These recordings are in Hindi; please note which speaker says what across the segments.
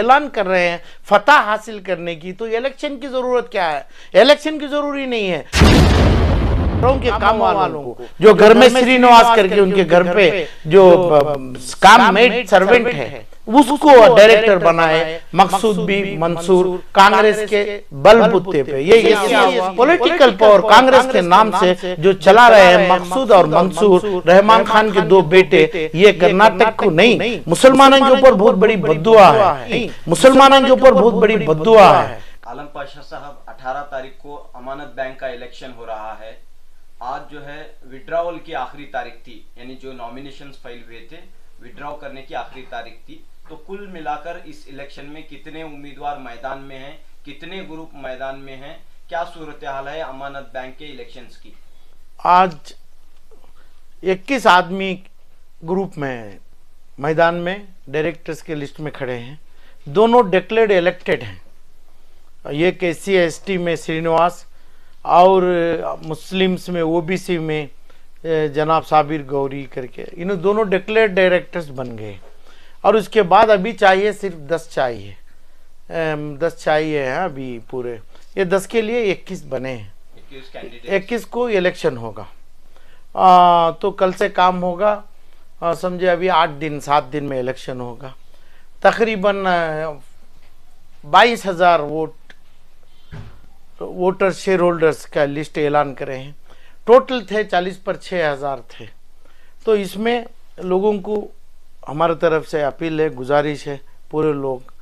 Speaker 1: ऐलान कर रहे हैं फतह हासिल करने की तो इलेक्शन की जरूरत क्या है इलेक्शन की जरूरी नहीं है के काम वालों को जो घर में श्रीनिवास करके उनके घर पे जो काम मेड सर्वेंट है उसको डायरेक्टर बनाए मकसूद भी मंसूर कांग्रेस के बलबूते पे ये, पॉलिटिकल पावर कांग्रेस के नाम से जो चला रहे हैं मकसूद और मंसूर रहमान खान के दो बेटे ये कर्नाटक को नहीं मुसलमान के ऊपर बहुत बड़ी बदुआ है मुसलमान के ऊपर बहुत बड़ी बदुआ है
Speaker 2: आलम पाशा साहब 18 तारीख को अमानत बैंक का इलेक्शन हो रहा है आज जो है विड्रावल की आखिरी तारीख थी यानी जो नॉमिनेशन फाइल हुए थे विड्रॉ करने की आखिरी तारीख थी तो कुल मिलाकर इस इलेक्शन में कितने उम्मीदवार मैदान में हैं कितने ग्रुप मैदान में हैं क्या सूरत हाल है अमानत बैंक के इलेक्शन की
Speaker 1: आज 21 आदमी ग्रुप में मैदान में डायरेक्टर्स के लिस्ट में खड़े हैं दोनों डिक्लेयर्ड इलेक्टेड हैं ये के सी में श्रीनिवास और मुस्लिम्स में ओबीसी में जनाब साबिर गौरी करके इन दोनों डिक्लेयर डायरेक्टर्स बन गए और उसके बाद अभी चाहिए सिर्फ दस चाहिए दस चाहिए हैं अभी पूरे ये दस के लिए इक्कीस बने हैं इक्कीस को इलेक्शन होगा आ, तो कल से काम होगा समझे अभी आठ दिन सात दिन में इलेक्शन होगा तकरीबन बाईस हज़ार वोट वोटर शेयर होल्डर्स का लिस्ट ऐलान करे हैं टोटल थे चालीस पर छः हज़ार थे तो इसमें लोगों को हमारे तरफ से अपील है गुजारिश है पूरे लोग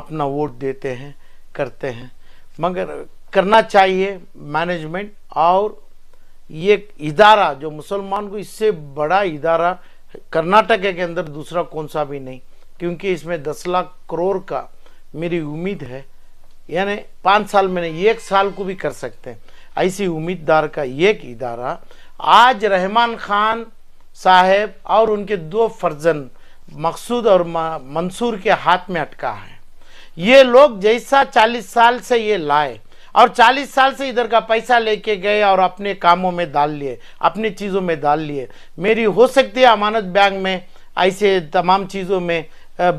Speaker 1: अपना वोट देते हैं करते हैं मगर करना चाहिए मैनेजमेंट और ये इदारा जो मुसलमान को इससे बड़ा इदारा कर्नाटक के अंदर दूसरा कौन सा भी नहीं क्योंकि इसमें दस लाख करोड़ का मेरी उम्मीद है यानी पाँच साल में नहीं एक साल को भी कर सकते हैं ऐसी उम्मीदवार का एक इदारा आज रहमान खान साहेब और उनके दो फर्जन मकसूद और मंसूर के हाथ में अटका है ये लोग जैसा 40 साल से ये लाए और 40 साल से इधर का पैसा लेके गए और अपने कामों में डाल लिए अपनी चीज़ों में डाल लिए मेरी हो सकती है अमानत बैंक में ऐसे तमाम चीज़ों में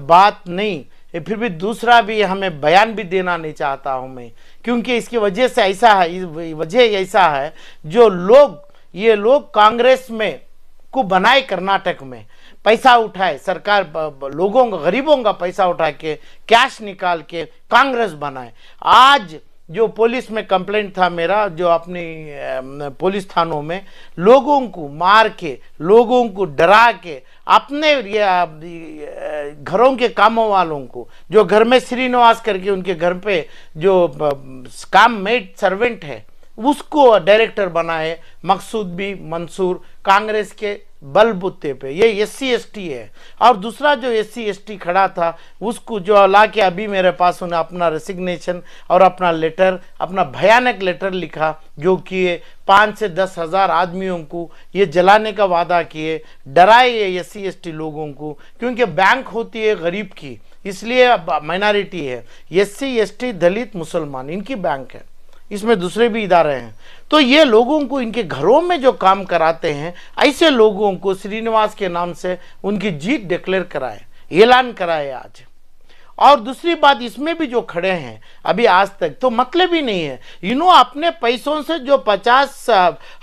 Speaker 1: बात नहीं फिर भी दूसरा भी हमें बयान भी देना नहीं चाहता हूँ मैं क्योंकि इसकी वजह से ऐसा है वजह ऐसा है जो लोग ये लोग कांग्रेस में को बनाए कर्नाटक में पैसा उठाए सरकार लोगों का गरीबों का पैसा उठा के कैश निकाल के कांग्रेस बनाए आज जो पुलिस में कंप्लेंट था मेरा जो अपनी पुलिस थानों में लोगों को मार के लोगों को डरा के अपने घरों के कामों वालों को जो घर में श्रीनिवास करके उनके घर पे जो काम मेड सर्वेंट है उसको डायरेक्टर बनाए मकसूद भी मंसूर कांग्रेस के बलबुत्ते पे ये एस सी एस टी है और दूसरा जो एस सी एस टी खड़ा था उसको जो ला के अभी मेरे पास उन्हें अपना रेसिग्नेशन और अपना लेटर अपना भयानक लेटर लिखा जो किए पाँच से दस हज़ार आदमियों को ये जलाने का वादा किए डराए ये एस सी एस टी लोगों को क्योंकि बैंक होती है गरीब की इसलिए माइनॉरिटी है S C S T Dalit मुसलमान इनकी बैंक है इसमें दूसरे भी इदारे हैं तो ये लोगों को इनके घरों में जो काम कराते हैं ऐसे लोगों को श्रीनिवास के नाम से उनकी जीत डिक्लेयर कराए ऐलान कराए आज और दूसरी बात इसमें भी जो खड़े हैं अभी आज तक तो मतलब ही नहीं है इन्हों अपने पैसों से जो पचास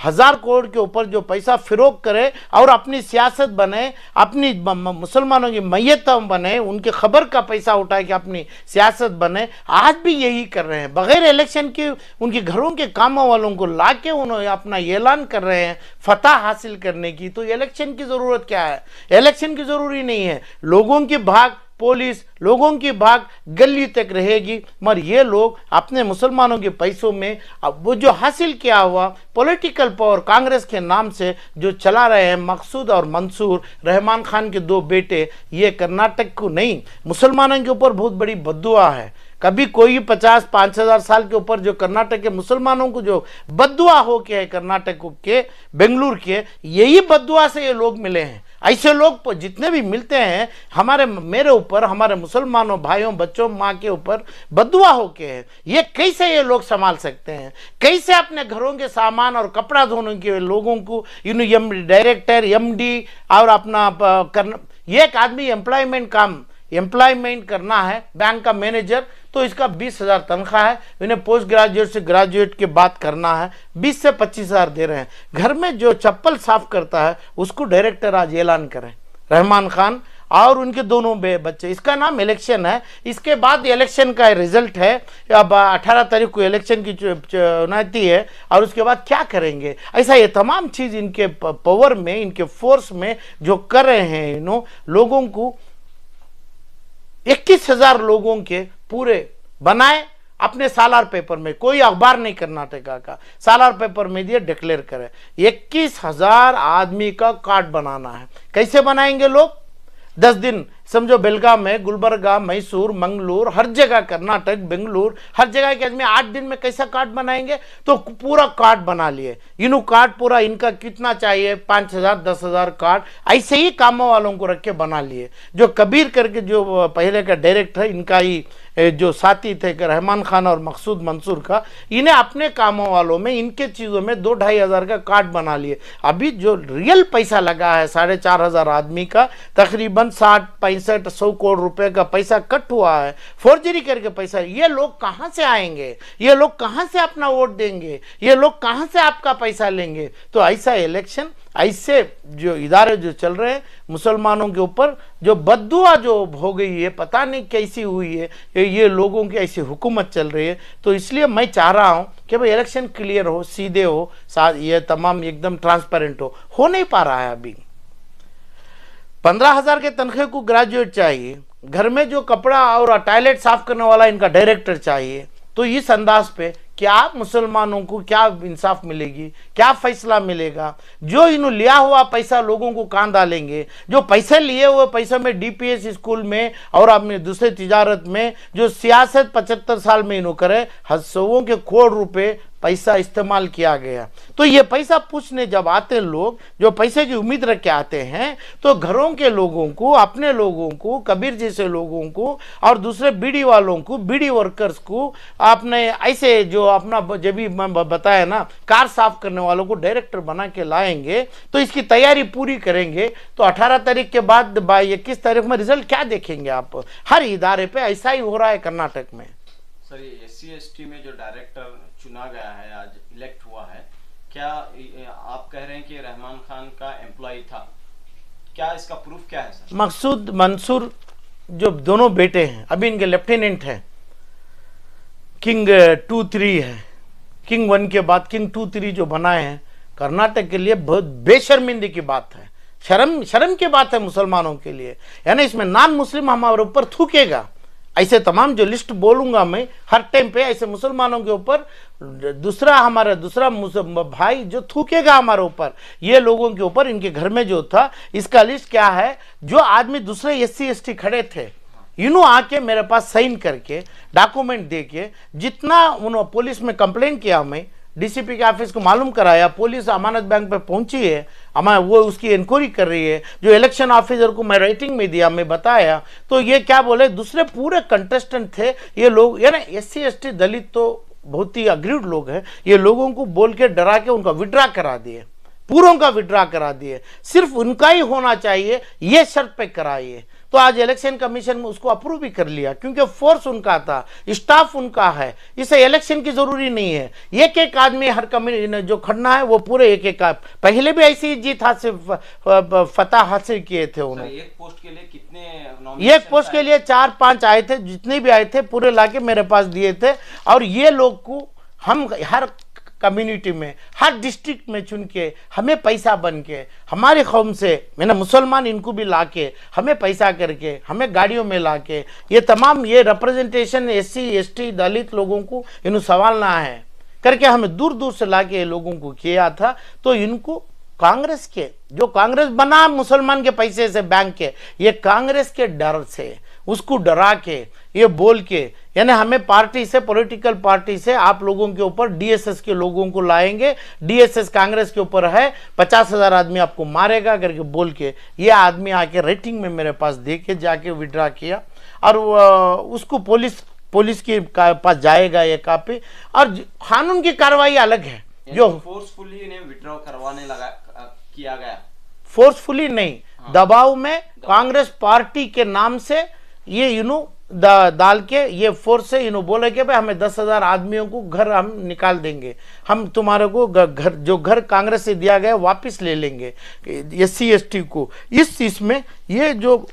Speaker 1: हजार करोड़ के ऊपर जो पैसा फिरोक करे और अपनी सियासत बने अपनी मुसलमानों की मैतम बने उनके खबर का पैसा उठा के अपनी सियासत बने आज भी यही कर रहे हैं बगैर इलेक्शन के उनके घरों के कामों वालों को ला के उन्होंने अपना ऐलान कर रहे हैं फतेह हासिल करने की तो इलेक्शन की ज़रूरत क्या है इलेक्शन की ज़रूरी नहीं है लोगों की भाग पुलिस लोगों की भाग गली तक रहेगी मगर ये लोग अपने मुसलमानों के पैसों में अब वो जो हासिल किया हुआ पॉलिटिकल पावर कांग्रेस के नाम से जो चला रहे हैं मकसूद और मंसूर रहमान खान के दो बेटे ये कर्नाटक को नहीं मुसलमानों के ऊपर बहुत बड़ी बदुआ है कभी कोई पचास पाँच हज़ार साल के ऊपर जो कर्नाटक के मुसलमानों को जो बदुआ हो के है कर्नाटक के बेंगलुरु के यही बदुआ से ये लोग मिले हैं ऐसे लोग जितने भी मिलते हैं हमारे मेरे ऊपर हमारे मुसलमानों भाइयों बच्चों माँ के ऊपर बदुआ होके हैं ये कैसे ये लोग संभाल सकते हैं कैसे अपने घरों के सामान और कपड़ा धोने के लोगों को नो एम डायरेक्टर एम और अपना करना ये एक आदमी एम्प्लॉयमेंट काम एम्प्लॉयमेंट करना है बैंक का मैनेजर तो इसका बीस हज़ार तनख्वाह है इन्हें पोस्ट ग्रेजुएट से ग्रेजुएट के बाद करना है बीस से पच्चीस हज़ार दे रहे हैं घर में जो चप्पल साफ करता है उसको डायरेक्टर आज ऐलान करें रहमान खान और उनके दोनों बच्चे इसका नाम इलेक्शन है इसके बाद इलेक्शन का रिजल्ट है अब 18 तारीख को इलेक्शन की चुनौती है और उसके बाद क्या करेंगे ऐसा ये तमाम चीज़ इनके पावर में इनके फोर्स में जो कर रहे हैं इन्हों लोगों को इक्कीस हजार लोगों के पूरे बनाए अपने सालार पेपर में कोई अखबार नहीं कर्नाटका का सालार पेपर में दिए डिक्लेयर करें इक्कीस हजार आदमी का कार्ड बनाना है कैसे बनाएंगे लोग दस दिन समझो बेलगाम में गुलबरगा मैसूर मंगलूर हर जगह कर्नाटक बेंगलुरु हर जगह के आदमी आठ दिन में कैसा कार्ड बनाएंगे तो पूरा कार्ड बना लिए इन कार्ड पूरा इनका कितना चाहिए पाँच हज़ार दस हज़ार कार्ड ऐसे ही कामों वालों को रख के बना लिए जो कबीर करके जो पहले का डायरेक्ट है इनका ही जो साथी थे रहमान खान और मकसूद मंसूर का इन्हें अपने कामों वालों में इनके चीज़ों में दो ढाई हज़ार का कार्ड बना लिए अभी जो रियल पैसा लगा है साढ़े चार हज़ार आदमी का तकरीबन साठ पैंसठ सौ करोड़ रुपए का पैसा कट हुआ है फोर्जरी करके पैसा ये लोग कहाँ से आएंगे ये लोग कहाँ से अपना वोट देंगे ये लोग कहाँ से आपका पैसा लेंगे तो ऐसा इलेक्शन ऐसे जो इदारे जो चल रहे हैं मुसलमानों के ऊपर जो बदुआ जो हो गई है पता नहीं कैसी हुई है ये लोगों की ऐसी हुकूमत चल रही है तो इसलिए मैं चाह रहा हूँ कि भाई इलेक्शन क्लियर हो सीधे हो साथ ये तमाम एकदम ट्रांसपेरेंट हो हो नहीं पा रहा है अभी पंद्रह हज़ार के तनख्वाह को ग्रेजुएट चाहिए घर में जो कपड़ा और टॉयलेट साफ करने वाला इनका डायरेक्टर चाहिए तो इस अंदाज पे क्या मुसलमानों को क्या इंसाफ मिलेगी क्या फैसला मिलेगा जो इन लिया हुआ पैसा लोगों को कहाँ डालेंगे जो पैसे लिए हुए पैसे में डीपीएस स्कूल में और अपने दूसरे तजारत में जो सियासत पचहत्तर साल में इन्हों करे हसों के करोड़ रुपए पैसा इस्तेमाल किया गया तो ये पैसा पूछने जब आते लोग जो पैसे की उम्मीद रख के आते हैं तो घरों के लोगों को अपने लोगों को कबीर जैसे लोगों को और दूसरे बीड़ी वालों को बीड़ी वर्कर्स को आपने ऐसे जो अपना जब भी मैं बताया ना कार साफ करने वालों को डायरेक्टर बना के लाएंगे तो इसकी तैयारी पूरी करेंगे तो अठारह तारीख के बाद बाई इक्कीस तारीख में रिजल्ट क्या देखेंगे आप हर इदारे पे ऐसा ही हो रहा है कर्नाटक में
Speaker 2: सर एस सी में जो डायरेक्टर चुना गया है आज इलेक्ट हुआ है क्या आप कह रहे हैं कि रहमान खान का एम्प्लॉय था क्या इसका प्रूफ क्या है
Speaker 1: मकसूद मंसूर जो दोनों बेटे हैं अभी इनके लेफ्टिनेंट हैं किंग टू थ्री है किंग वन के बाद किंग टू थ्री जो बनाए हैं कर्नाटक के लिए बहुत बेशर्मिंदगी की बात है शर्म शर्म की बात है मुसलमानों के लिए यानी इसमें नान मुस्लिम हमारे ऊपर थूकेगा ऐसे तमाम जो लिस्ट बोलूंगा मैं हर टाइम पे ऐसे मुसलमानों के ऊपर दूसरा हमारा दूसरा भाई जो थूकेगा हमारे ऊपर ये लोगों के ऊपर इनके घर में जो था इसका लिस्ट क्या है जो आदमी दूसरे एस सी खड़े थे इन्हों आके मेरे पास साइन करके डॉक्यूमेंट दे के जितना उन्होंने पुलिस में कंप्लेन किया मैं डीसीपी के ऑफिस को मालूम कराया पुलिस अमानत बैंक पर पहुंची है अमा वो उसकी इंक्वायरी कर रही है जो इलेक्शन ऑफिसर को मैं राइटिंग में दिया मैं बताया तो ये क्या बोले दूसरे पूरे कंटेस्टेंट थे ये लोग यानी एस सी दलित तो बहुत ही अग्रीव लोग हैं ये लोगों को बोल के डरा के उनका विड्रा करा दिए पूरों का विड्रा करा दिए सिर्फ उनका ही होना चाहिए ये शर्त पे कराइए तो आज इलेक्शन कमीशन में उसको अप्रूव भी कर लिया क्योंकि फोर्स उनका था स्टाफ उनका है इसे इलेक्शन की जरूरी नहीं है एक एक आदमी हर कमी जो खड़ना है वो पूरे एक एक पहले भी ऐसी जीत हासिल फतेह हासिल किए थे उन्होंने एक पोस्ट के लिए कितने एक पोस्ट के लिए चार पांच आए थे जितने भी आए थे पूरे लाके मेरे पास दिए थे और ये लोग को हम हर कम्युनिटी में हर डिस्ट्रिक्ट में चुन के हमें पैसा बन के हमारे कौम से मैंने मुसलमान इनको भी ला के हमें पैसा करके हमें गाड़ियों में ला के ये तमाम ये रिप्रेजेंटेशन एस सी दलित लोगों को इन सवाल ना है करके हमें दूर दूर से ला के लोगों को किया था तो इनको कांग्रेस के जो कांग्रेस बना मुसलमान के पैसे से बैंक के ये कांग्रेस के डर से उसको डरा के ये बोल के यानी हमें पार्टी से पॉलिटिकल पार्टी से आप लोगों के ऊपर डीएसएस के लोगों को लाएंगे डीएसएस कांग्रेस के ऊपर है पचास हजार आदमी आपको मारेगा करके बोल के ये आदमी आके रेटिंग में मेरे पास दे के जाके विड्रा किया और उसको पुलिस पुलिस के पास जाएगा ये कापी और कानून की कार्रवाई अलग है जो
Speaker 2: फोर्सफुली विड्रॉ करवाने लगा किया गया
Speaker 1: फोर्सफुली नहीं हाँ। दबाव में कांग्रेस पार्टी के नाम से ये यू नो डाल के ये फोर्स से यू नो बोले कि भाई हमें दस हजार आदमियों को घर हम निकाल देंगे हम तुम्हारे को घर जो घर कांग्रेस से दिया गया वापस ले लेंगे एस सी एस टी को इस चीज में ये जो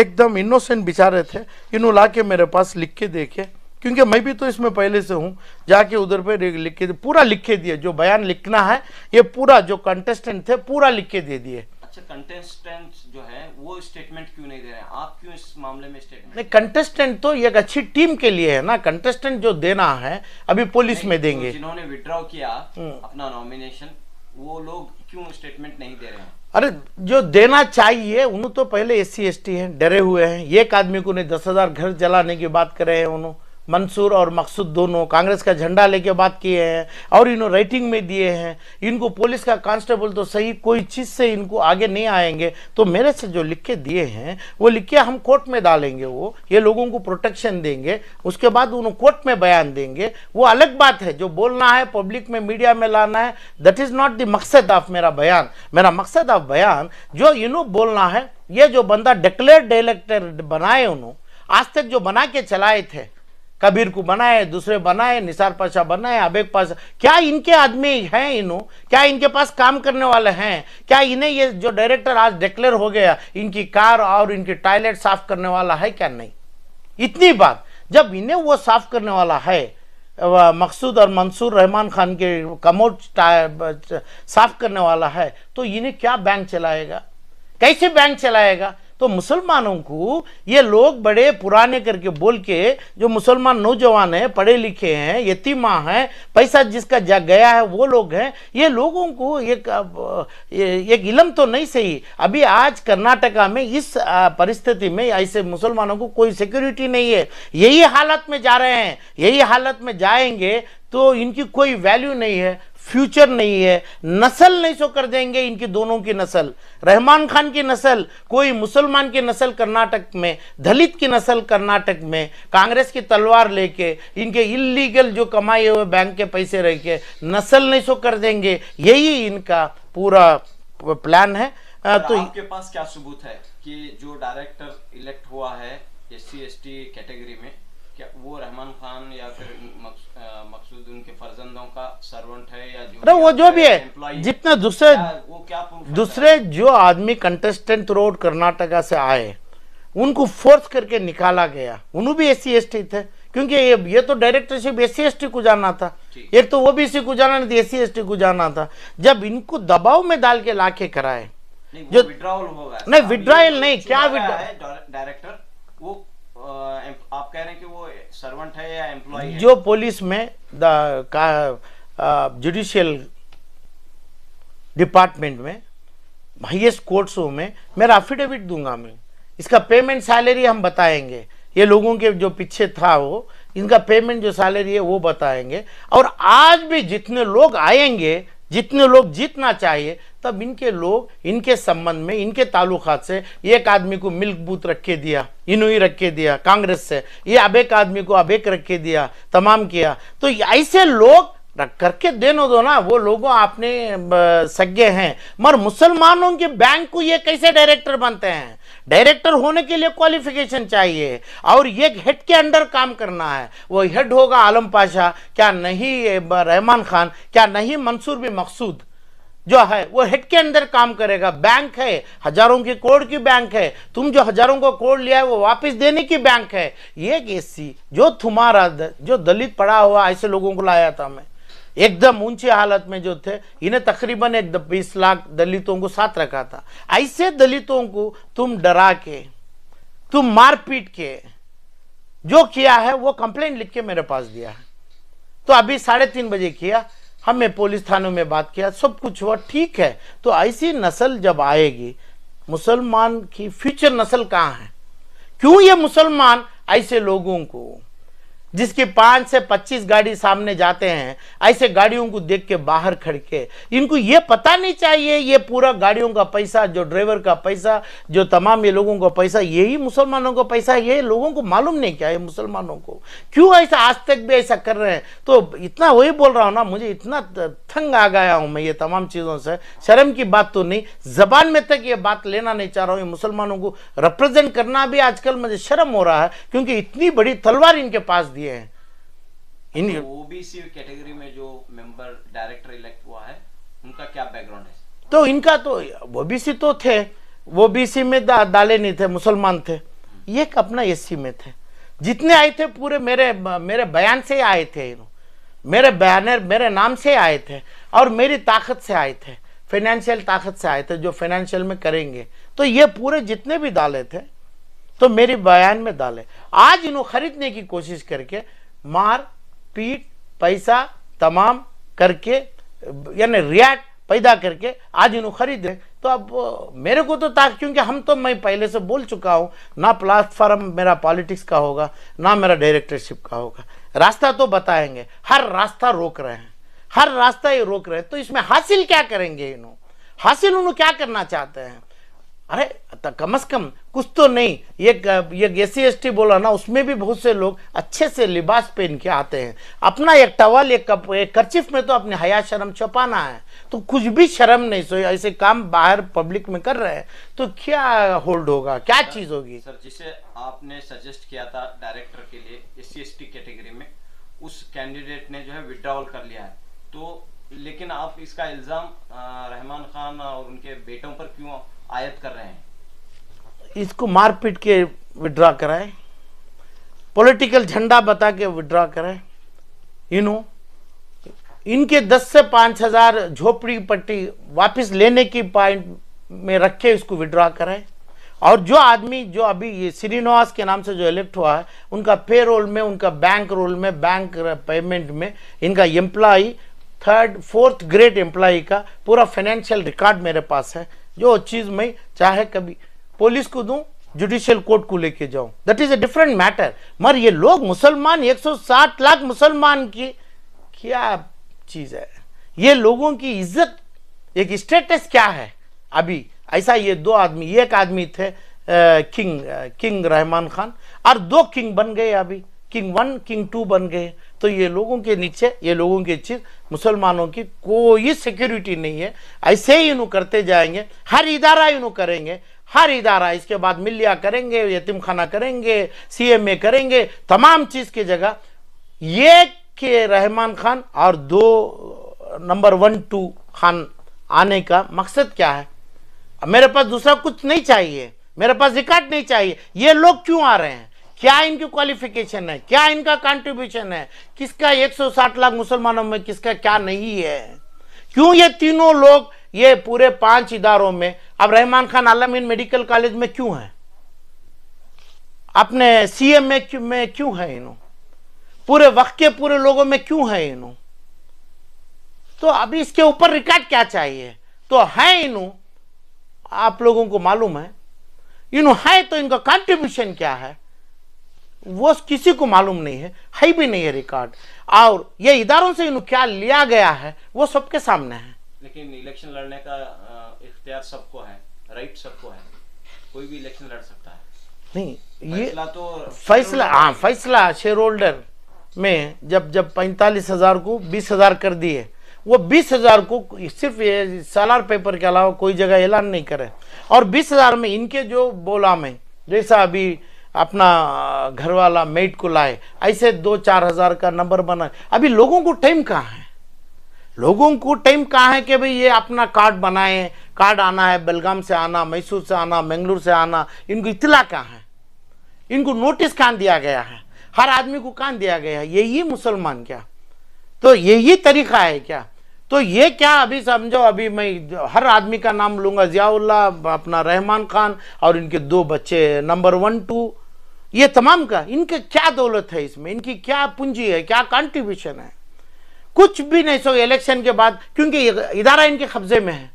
Speaker 1: एकदम इनोसेंट बिचारे थे इन्हों ला के मेरे पास लिख के देखे क्योंकि मैं भी तो इसमें पहले से हूँ जाके उधर पे लिख के पूरा लिख के दिए जो बयान लिखना है ये पूरा जो कंटेस्टेंट थे पूरा लिख के दे दिए
Speaker 2: से कंटेस्टेंट जो है वो स्टेटमेंट क्यों नहीं दे रहे हैं आप क्यों इस मामले में स्टेटमेंट
Speaker 1: नहीं कंटेस्टेंट तो एक अच्छी टीम के लिए है ना कंटेस्टेंट जो देना है अभी पुलिस में देंगे तो
Speaker 2: जिन्होंने विड्रॉ किया हम्म। अपना नॉमिनेशन वो लोग क्यों स्टेटमेंट नहीं दे रहे हैं
Speaker 1: अरे जो देना चाहिए उन्होंने तो पहले एस सी हैं डरे हुए हैं एक आदमी को नहीं दस हजार घर जलाने की बात कर रहे हैं उन्होंने मंसूर और मकसूद दोनों कांग्रेस का झंडा लेके बात किए हैं और इन्होंने राइटिंग में दिए हैं इनको पुलिस का कांस्टेबल तो सही कोई चीज़ से इनको आगे नहीं आएंगे तो मेरे से जो लिख के दिए हैं वो लिख के हम कोर्ट में डालेंगे वो ये लोगों को प्रोटेक्शन देंगे उसके बाद उन्हें कोर्ट में बयान देंगे वो अलग बात है जो बोलना है पब्लिक में मीडिया में लाना है दैट इज़ नॉट द मकसद ऑफ मेरा बयान मेरा मकसद ऑफ बयान जो इन्हों बोलना है ये जो बंदा डिक्लेयर डायलेक्टर बनाए उन्होंने आज तक जो बना के चलाए थे कबीर को बनाए दूसरे बनाए निसार पाशा बनाए अबेग पाशा क्या इनके आदमी हैं इन क्या इनके पास काम करने वाले हैं क्या इन्हें ये जो डायरेक्टर आज डिक्लेयर हो गया इनकी कार और इनकी टॉयलेट साफ करने वाला है क्या नहीं इतनी बात जब इन्हें वो साफ करने वाला है मकसूद और मंसूर रहमान खान के कमोट साफ करने वाला है तो इन्हें क्या बैंक चलाएगा कैसे बैंक चलाएगा तो मुसलमानों को ये लोग बड़े पुराने करके बोल के जो मुसलमान नौजवान हैं पढ़े लिखे हैं यतीमा हैं पैसा जिसका जा गया है वो लोग हैं ये लोगों को एक एक इलम तो नहीं सही अभी आज कर्नाटका में इस परिस्थिति में ऐसे मुसलमानों को कोई सिक्योरिटी नहीं है यही हालत में जा रहे हैं यही हालत में जाएंगे तो इनकी कोई वैल्यू नहीं है फ्यूचर नहीं है नस्ल नहीं सो कर देंगे इनकी दोनों की नस्ल रहमान खान की नस्ल कोई मुसलमान की नस्ल कर्नाटक में दलित की नस्ल कर्नाटक में कांग्रेस की तलवार लेके इनके इलीगल जो कमाए हुए बैंक के पैसे रह के नस्ल नहीं सो कर देंगे यही इनका पूरा प्लान है तो आपके
Speaker 2: पास क्या सबूत है कि जो डायरेक्टर इलेक्ट हुआ है एस सी कैटेगरी में क्या वो रहमान खान या फिर मकसूद उनके फर्जंदों का सर्वेंट है या
Speaker 1: जो अरे वो जो भी है जितने दूसरे वो क्या दूसरे जो आदमी कंटेस्टेंट रोड कर्नाटका से आए उनको फोर्स करके निकाला गया उन्हों भी एस सी थे क्योंकि ये ये तो डायरेक्टरशिप एस सी को जाना था एक तो वो भी ओबीसी को जाना नहीं एस तो सी को जाना था जब इनको दबाव में डाल के लाके कराए जो विड्रॉल
Speaker 2: होगा नहीं विड्रॉयल नहीं क्या डायरेक्टर वो आप कह रहे हैं कि वो सर्वेंट है या एम्प्लॉय जो
Speaker 1: पुलिस में द का जुडिशियल डिपार्टमेंट में हाइएस्ट कोर्ट्स में मेरा अफिडेविट दूंगा मैं इसका पेमेंट सैलरी हम बताएंगे ये लोगों के जो पीछे था वो इनका पेमेंट जो सैलरी है वो बताएंगे और आज भी जितने लोग आएंगे जितने लोग जीतना चाहिए तब इनके लोग इनके संबंध में इनके तालुकात से एक आदमी को मिल्क बूथ रख के दिया इनुई रख के दिया कांग्रेस से ये अबेक आदमी को अबेक रख के दिया तमाम किया तो ऐसे लोग रख करके देनो दो ना वो लोगों आपने सज्ञे हैं मगर मुसलमानों के बैंक को ये कैसे डायरेक्टर बनते हैं डायरेक्टर होने के लिए क्वालिफिकेशन चाहिए और ये हेड के अंडर काम करना है वो हेड होगा आलम पाशा क्या नहीं रहमान खान क्या नहीं मंसूर भी मकसूद जो है वो हेड के अंदर काम करेगा बैंक है हजारों की कोड की बैंक है तुम जो हजारों को कोड लिया है वो वापस देने की बैंक है एक एसी जो तुम्हारा जो दलित पड़ा हुआ ऐसे लोगों को लाया था मैं एकदम ऊंची हालत में जो थे इन्हें तकरीबन एक बीस लाख दलितों को साथ रखा था ऐसे दलितों को तुम डरा के तुम मारपीट के जो किया है वो कंप्लेन लिख के मेरे पास दिया है तो अभी साढ़े तीन बजे किया हमने पुलिस थानों में बात किया सब कुछ हुआ ठीक है तो ऐसी नस्ल जब आएगी मुसलमान की फ्यूचर नस्ल कहाँ है क्यों ये मुसलमान ऐसे लोगों को जिसकी पांच से पच्चीस गाड़ी सामने जाते हैं ऐसे गाड़ियों को देख के बाहर खड़के इनको ये पता नहीं चाहिए ये पूरा गाड़ियों का पैसा जो ड्राइवर का पैसा जो तमाम ये लोगों का पैसा यही मुसलमानों का पैसा ये लोगों को मालूम नहीं क्या है मुसलमानों को क्यों ऐसा आज तक भी ऐसा कर रहे हैं तो इतना वही बोल रहा हूँ ना मुझे इतना थंग आ गया हूँ मैं ये तमाम चीज़ों से शर्म की बात तो नहीं जबान में तक ये बात लेना नहीं चाह रहा हूँ ये मुसलमानों को रिप्रेजेंट करना भी आजकल मुझे शर्म हो रहा है क्योंकि इतनी बड़ी तलवार इनके पास दिए हैं इन
Speaker 2: ओबीसी तो कैटेगरी में जो मेंबर डायरेक्टर इलेक्ट हुआ है उनका क्या बैकग्राउंड है
Speaker 1: तो इनका तो ओबीसी तो थे वो बीसी में दा, दाले नहीं थे मुसलमान थे ये अपना एससी में थे जितने आए थे पूरे मेरे मेरे बयान से आए थे मेरे बैनर मेरे नाम से आए थे और मेरी ताकत से आए थे फाइनेंशियल ताकत से आए थे जो फाइनेंशियल में करेंगे तो ये पूरे जितने भी दाले थे तो मेरे बयान में डाले आज इन्हों खरीदने की कोशिश करके मार पीट पैसा तमाम करके यानी रियाट पैदा करके आज इन्हों खरीद रहे तो अब मेरे को तो ताक क्योंकि हम तो मैं पहले से बोल चुका हूँ ना प्लेटफॉर्म मेरा पॉलिटिक्स का होगा ना मेरा डायरेक्टरशिप का होगा रास्ता तो बताएंगे हर रास्ता रोक रहे हैं हर रास्ता ये रोक रहे हैं तो इसमें हासिल क्या करेंगे इन्हों हासिल उन्होंने क्या करना चाहते हैं अरे कम से कम कुछ तो नहीं ये ये एस सी बोला ना उसमें भी बहुत से लोग अच्छे से लिबास पहन के आते हैं अपना एक टवल एक, कप, एक करचिफ में तो अपने हया शर्म छुपाना है तो कुछ भी शर्म नहीं सो ऐसे काम बाहर पब्लिक में कर रहे हैं तो क्या होल्ड होगा क्या चीज होगी
Speaker 2: सर जिसे आपने सजेस्ट किया था डायरेक्टर के लिए एस सी कैटेगरी में उस कैंडिडेट ने जो है विड्रॉवल कर लिया है तो लेकिन आप इसका इल्ज़ाम रहमान खान और उनके बेटों पर क्यों आयत कर रहे हैं
Speaker 1: इसको मारपीट के विड्रा कराए पॉलिटिकल झंडा बता के विड्रा कराए यू नो इनके दस से पांच हजार झोपड़ी पट्टी वापस लेने की पॉइंट में रखे इसको विड्रा कराए और जो आदमी जो अभी ये श्रीनिवास के नाम से जो इलेक्ट हुआ है उनका पे रोल में उनका बैंक रोल में बैंक पेमेंट में इनका employee third fourth grade employee का पूरा फाइनेंशियल रिकॉर्ड मेरे पास है जो चीज़ मैं चाहे कभी पुलिस को दूँ जुडिशियल कोर्ट को लेके जाऊं that is a different matter मगर ये लोग मुसलमान 160 लाख मुसलमान की क्या चीज़ है ये लोगों की इज्जत एक स्टेटस क्या है अभी ऐसा ये दो आदमी एक आदमी थे किंग किंग रहमान खान और दो किंग बन गए अभी किंग वन किंग टू बन गए तो ये लोगों के नीचे ये लोगों की चीज मुसलमानों की कोई सिक्योरिटी नहीं है ऐसे ही इन करते जाएंगे हर इदारा इन्हों करेंगे हर इदारा इसके बाद मिलिया करेंगे यतीम खाना करेंगे सीएमए करेंगे तमाम चीज की जगह एक के रहमान खान और दो नंबर वन टू खान आने का मकसद क्या है मेरे पास दूसरा कुछ नहीं चाहिए मेरे पास रिकॉर्ड नहीं चाहिए ये लोग क्यों आ रहे हैं क्या इनकी क्वालिफिकेशन है क्या इनका कंट्रीब्यूशन है किसका 160 लाख मुसलमानों में किसका क्या नहीं है क्यों ये तीनों लोग ये पूरे पांच इदारों में अब रहमान खान आलमीन मेडिकल कॉलेज में क्यों है अपने सीएम में क्यों में क्यों है इन पूरे वक्त के पूरे लोगों में क्यों है इन तो अभी इसके ऊपर रिकॉर्ड क्या चाहिए तो है इन आप लोगों को मालूम है इन है तो इनका कंट्रीब्यूशन क्या है वो किसी को मालूम नहीं है है भी नहीं है रिकॉर्ड और ये इधारों से क्या लिया गया है वो सबके सामने है
Speaker 2: लेकिन इलेक्शन लड़ने का इख्तियार सबको है राइट सबको है कोई भी इलेक्शन लड़ सकता है
Speaker 1: नहीं ये फैसला तो फैसला हाँ फैसला शेयर होल्डर में जब जब पैंतालीस हजार को बीस हजार कर दिए वो बीस हजार को सिर्फ ये सालार पेपर के अलावा कोई जगह ऐलान नहीं करे और बीस हजार में इनके जो बोला में जैसा अभी अपना घर वाला मेट को लाए ऐसे दो चार हजार का नंबर बनाए अभी लोगों को टाइम कहाँ है लोगों को टाइम कहाँ है कि भाई ये अपना कार्ड बनाए कार्ड आना है बेलगाम से आना मैसूर से आना मैंगलोर से आना इनको इतला कहाँ है इनको नोटिस कहाँ दिया गया है हर आदमी को कहाँ दिया गया है यही मुसलमान क्या तो यही तरीका है क्या तो ये क्या अभी समझो अभी मैं हर आदमी का नाम लूंगा जियाउल्ला अपना रहमान खान और इनके दो बच्चे नंबर वन टू ये तमाम का इनके क्या दौलत है इसमें इनकी क्या पूंजी है क्या कंट्रीब्यूशन है कुछ भी नहीं सो इलेक्शन के बाद क्योंकि इदारा इनके कब्जे में है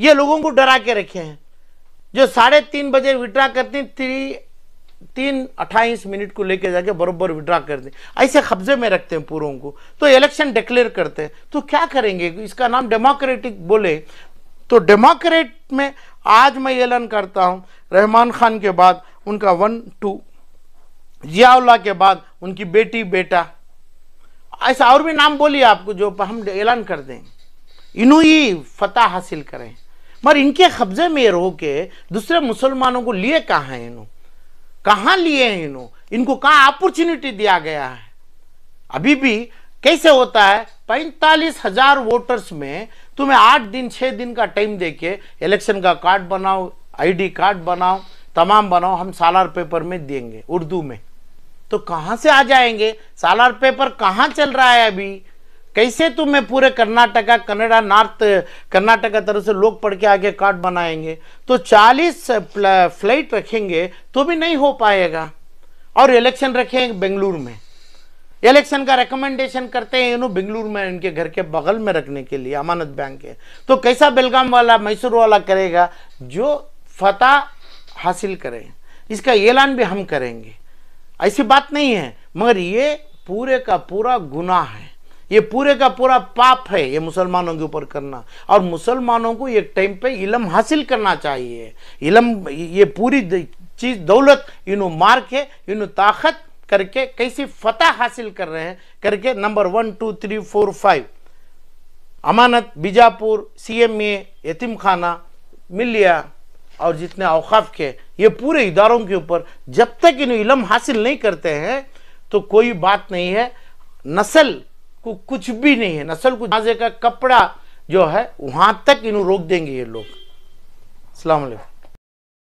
Speaker 1: ये लोगों को डरा के रखे हैं जो साढ़े तीन बजे विड्रा हैं थ्री तीन अट्ठाईस मिनट को लेके जाके बरोबर विड्रा कर दें ऐसे कब्जे में रखते हैं पूर्वों को तो इलेक्शन डिक्लेयर करते हैं तो क्या करेंगे इसका नाम डेमोक्रेटिक बोले तो डेमोक्रेट में आज मैं ऐलान करता हूँ रहमान खान के बाद उनका वन टू जियाउल्ला के बाद उनकी बेटी बेटा ऐसा और भी नाम बोलिए आपको जो हम ऐलान कर दें इन्हों ही फतह हासिल करें मगर इनके कब्जे में रो के दूसरे मुसलमानों को लिए कहाँ हैं इन्हों कहाँ लिए हैं इन्हों इनको कहाँ अपॉर्चुनिटी दिया गया है अभी भी कैसे होता है पैंतालीस हजार वोटर्स में तुम्हें आठ दिन छः दिन का टाइम देके इलेक्शन का कार्ड बनाओ आईडी कार्ड बनाओ तमाम बनाओ हम सालार पेपर में देंगे उर्दू में तो कहाँ से आ जाएंगे सालार पेपर कहाँ चल रहा है अभी कैसे तुम्हें पूरे कर्नाटका कनाडा नॉर्थ कर्नाटका तरफ से लोग पढ़ के आगे कार्ड बनाएंगे तो 40 फ्लाइट रखेंगे तो भी नहीं हो पाएगा और इलेक्शन रखेंगे बेंगलुरु में इलेक्शन का रिकमेंडेशन करते हैं इन्हों बेंगलुरु में इनके घर के बगल में रखने के लिए अमानत बैंक के तो कैसा बेलगाम वाला मैसूर वाला करेगा जो फतेह हासिल करें इसका ऐलान भी हम करेंगे ऐसी बात नहीं है मगर ये पूरे का पूरा गुनाह है ये पूरे का पूरा पाप है ये मुसलमानों के ऊपर करना और मुसलमानों को एक टाइम पे इलम हासिल करना चाहिए इलम ये पूरी चीज़ दौलत इनो मार के इनो ताकत करके कैसी फतह हासिल कर रहे हैं करके number one two three four five अमानत बीजापुर सी एम एतिम खाना मिल मिलिया और जितने अवकाफ के ये पूरे इदारों के ऊपर जब तक इन इलम हासिल नहीं करते हैं तो कोई बात नहीं है नस्ल को कुछ भी नहीं है नस्ल को जहाजे का कपड़ा जो है वहाँ तक इन्हों रोक देंगे ये लोग अलैक्म